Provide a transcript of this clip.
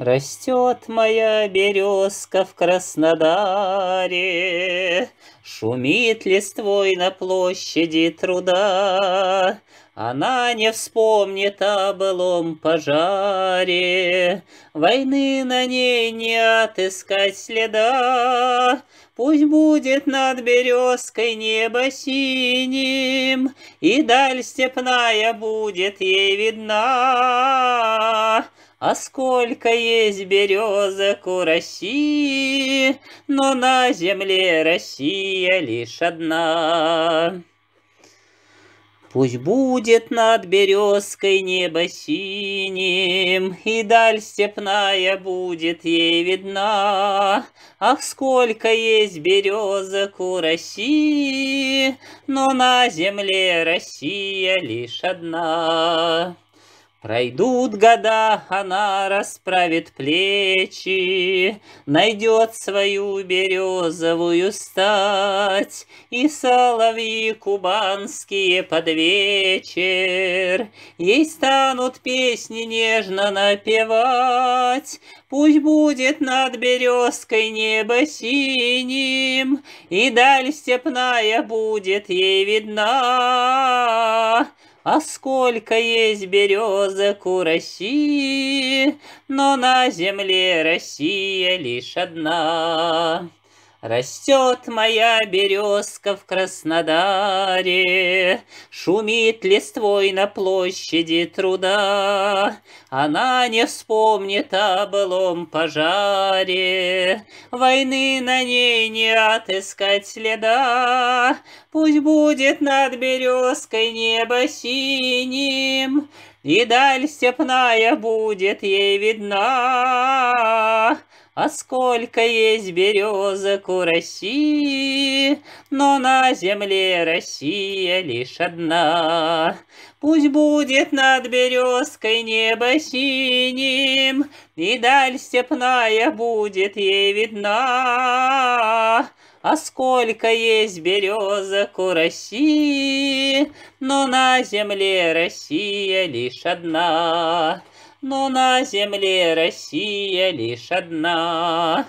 Растет моя березка в Краснодаре, Шумит листвой на площади труда, Она не вспомнит о былом пожаре, Войны на ней не отыскать следа, Пусть будет над березкой небо синим, И даль степная будет ей видна. А сколько есть березок у России, Но на земле Россия лишь одна. Пусть будет над березкой небо синим, И даль степная будет ей видна. Ах, сколько есть березок у России, Но на земле Россия лишь одна. Пройдут года, она расправит плечи, Найдет свою березовую стать, И соловьи кубанские под вечер Ей станут песни нежно напевать, Пусть будет над березкой небо синим, И даль степная будет ей видна. А сколько есть березок у России, Но на земле Россия лишь одна. Растет моя березка в Краснодаре, Шумит листвой на площади труда. Она не вспомнит о былом пожаре, Войны на ней не отыскать следа. Пусть будет над березкой небо синим, И даль степная будет ей видна. А сколько есть березок у России, Но на земле Россия лишь одна. Пусть будет над березкой небо синим, И даль степная будет ей видна. А сколько есть березок у России, Но на земле Россия лишь одна но на земле Россия лишь одна.